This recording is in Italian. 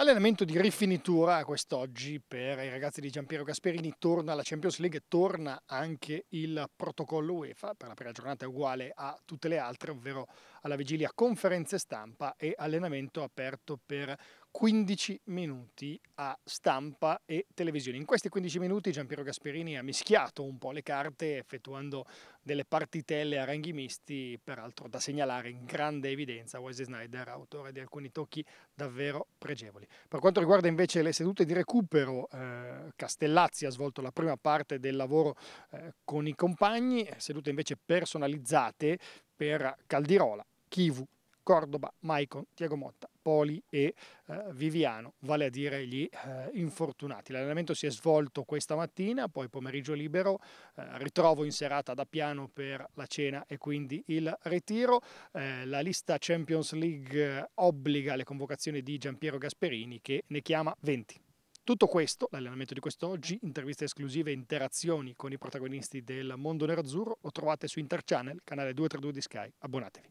Allenamento di rifinitura quest'oggi per i ragazzi di Giampiero Gasperini, torna la Champions League, torna anche il protocollo UEFA, per la prima giornata è uguale a tutte le altre, ovvero alla vigilia conferenze stampa e allenamento aperto per 15 minuti a stampa e televisione. In questi 15 minuti Giampiero Gasperini ha mischiato un po' le carte effettuando delle partitelle a ranghi misti, peraltro da segnalare in grande evidenza Wesley Snyder, autore di alcuni tocchi davvero pregevoli. Per quanto riguarda invece le sedute di recupero, eh, Castellazzi ha svolto la prima parte del lavoro eh, con i compagni, sedute invece personalizzate per Caldirola, Chivu, Cordoba, Maicon, Tiago Motta, Poli e eh, Viviano, vale a dire gli eh, infortunati. L'allenamento si è svolto questa mattina, poi pomeriggio libero, eh, ritrovo in serata da piano per la cena e quindi il ritiro. Eh, la lista Champions League eh, obbliga le convocazioni di Giampiero Gasperini che ne chiama 20. Tutto questo, l'allenamento di quest'oggi, interviste esclusive e interazioni con i protagonisti del mondo nerazzurro, lo trovate su Interchannel, canale 232 di Sky. Abbonatevi.